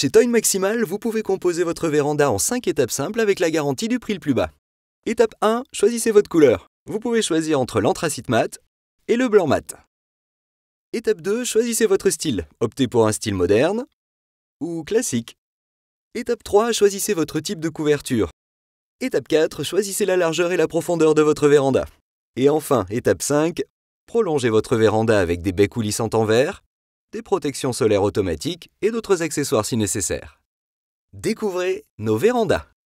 Chez Toyne Maximal, vous pouvez composer votre véranda en 5 étapes simples avec la garantie du prix le plus bas. Étape 1, choisissez votre couleur. Vous pouvez choisir entre l'anthracite mat et le blanc mat. Étape 2, choisissez votre style. Optez pour un style moderne ou classique. Étape 3, choisissez votre type de couverture. Étape 4, choisissez la largeur et la profondeur de votre véranda. Et enfin, étape 5, prolongez votre véranda avec des baies coulissantes en verre des protections solaires automatiques et d'autres accessoires si nécessaire. Découvrez nos vérandas.